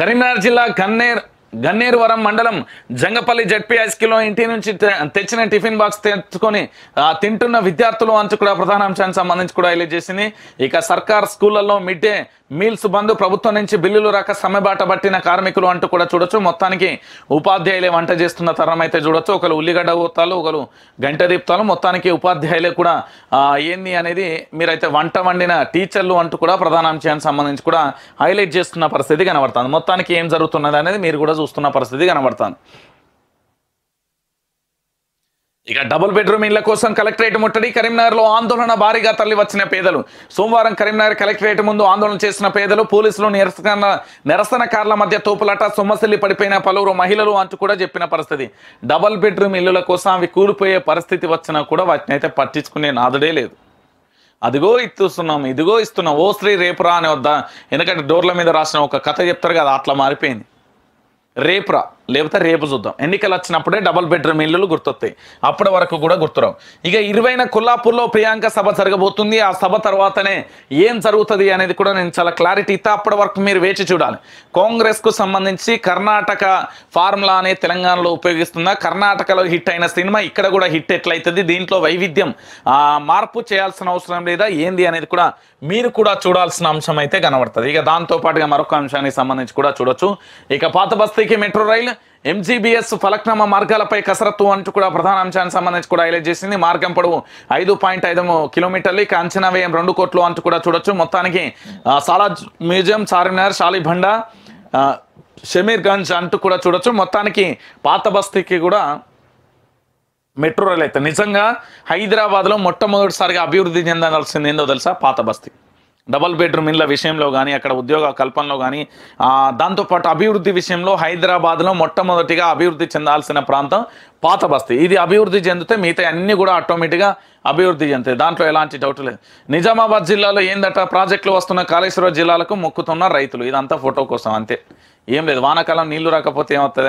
కరీంనగర్ జిల్లా గన్నేర్ గన్నేరువరం మండలం జంగపల్లి జడ్పీ హైస్కూల్లో ఇంటి నుంచి తెచ్చిన టిఫిన్ బాక్స్ తెచ్చుకొని తింటున్న విద్యార్థులు అంచు కూడా ప్రధాన అంశానికి సంబంధించి కూడా హైలైట్ చేసింది ఇక సర్కార్ స్కూళ్లలో మిడ్ డే మీల్స్ బంధు ప్రభుత్వం నుంచి బిల్లులు రాక సమ్మెబాట పట్టిన కార్మికులు అంటూ కూడా చూడొచ్చు మొత్తానికి ఉపాధ్యాయులే వంట చేస్తున్న తరం అయితే చూడొచ్చు ఒకరు ఉల్లిగడ్డ ఊతాలు ఒకరు గంట దీప్తాలు మొత్తానికి ఉపాధ్యాయులే కూడా ఏంది అనేది మీరైతే వంట వండిన టీచర్లు అంటూ కూడా ప్రధానాంశానికి సంబంధించి కూడా హైలైట్ చేస్తున్న పరిస్థితి కనబడుతుంది మొత్తానికి ఏం జరుగుతున్నది అనేది మీరు కూడా చూస్తున్న పరిస్థితి కనబడుతుంది ఇక డబుల్ బెడ్రూమ్ ఇళ్ల కోసం కలెక్టరేట్ ముట్టడి కరీంనగర్లో ఆందోళన భారీగా తరలి వచ్చిన పేదలు సోమవారం కరీంనగర్ కలెక్టరేట్ ముందు ఆందోళన చేసిన పేదలు పోలీసులు నిరసన నిరసనకారుల మధ్య తోపులాట సొమ్మసిల్లి పడిపోయిన పలువురు మహిళలు అంటూ కూడా చెప్పిన పరిస్థితి డబుల్ బెడ్రూమ్ ఇళ్ళుల కోసం అవి కూలిపోయే పరిస్థితి వచ్చినా కూడా వాటిని అయితే పట్టించుకునే నాదుడే లేదు అదిగో ఇస్తున్నాం ఇదిగో ఇస్తున్నాం ఓ శ్రీ రేపురా అనే వద్ద ఎందుకంటే డోర్ల మీద రాసిన ఒక కథ చెప్తారు కదా అట్లా మారిపోయింది రేపురా లేకపోతే రేపు చూద్దాం ఎన్నికలు వచ్చినప్పుడే డబల్ బెడ్రూమ్ ఇల్లులు గుర్తొస్తాయి అప్పటి వరకు కూడా గుర్తురావు ఇక ఇరవైన కొల్లాపూర్లో ప్రియాంక సభ జరగబోతుంది ఆ సభ తర్వాతనే ఏం జరుగుతుంది అనేది కూడా నేను చాలా క్లారిటీ ఇస్తా అప్పటి వరకు మీరు వేచి చూడాలి కాంగ్రెస్కు సంబంధించి కర్ణాటక ఫార్ములా అనే తెలంగాణలో ఉపయోగిస్తుందా కర్ణాటకలో హిట్ అయిన సినిమా ఇక్కడ కూడా హిట్ ఎట్లయితుంది దీంట్లో వైవిధ్యం మార్పు చేయాల్సిన అవసరం లేదా ఏంది అనేది కూడా మీరు కూడా చూడాల్సిన అంశం అయితే కనబడుతుంది ఇక దాంతోపాటుగా మరొక అంశానికి సంబంధించి కూడా చూడొచ్చు ఇక పాత బస్తీకి మెట్రో రైలు ఎంజీబీఎస్ ఫలక్నమ మార్గాలపై కసరత్తు అంటూ కూడా ప్రధాన అంశానికి సంబంధించి కూడా హైలైట్ చేసింది మార్గం పొడవు ఐదు పాయింట్ ఐదు కిలోమీటర్లు ఇక అంచనా వ్యయం రెండు కోట్లు అంటూ కూడా చూడొచ్చు మొత్తానికి సాలాజ్ మ్యూజియం చార్మినార్ షాలిభండ షమీర్గంజ్ అంటూ కూడా చూడొచ్చు మొత్తానికి పాత బస్తీకి కూడా మెట్రో రైలు అయితే నిజంగా హైదరాబాద్లో మొట్టమొదటిసారిగా అభివృద్ధి చెందాల్సింది ఏందో తెలుసా పాత బస్తీ డబల్ బెడ్రూమ్ ఇళ్ళ విషయంలో కానీ అక్కడ ఉద్యోగ కల్పనలో కానీ దాంతోపాటు అభివృద్ధి విషయంలో హైదరాబాద్లో మొట్టమొదటిగా అభివృద్ధి చెందాల్సిన ప్రాంతం పాత బస్తీ ఇది అభివృద్ధి చెందితే మిగతా అన్నీ కూడా ఆటోమేటిక్గా అభివృద్ధి చెందుతాయి దాంట్లో ఎలాంటి డౌట్ లేదు నిజామాబాద్ జిల్లాలో ఏందట ప్రాజెక్టులు వస్తున్న కాళేశ్వర జిల్లాలకు మొక్కుతున్న రైతులు ఇదంతా ఫోటో కోసం అంతే ఏం లేదు వానాకాలం నీళ్లు రాకపోతే ఏమవుతుంది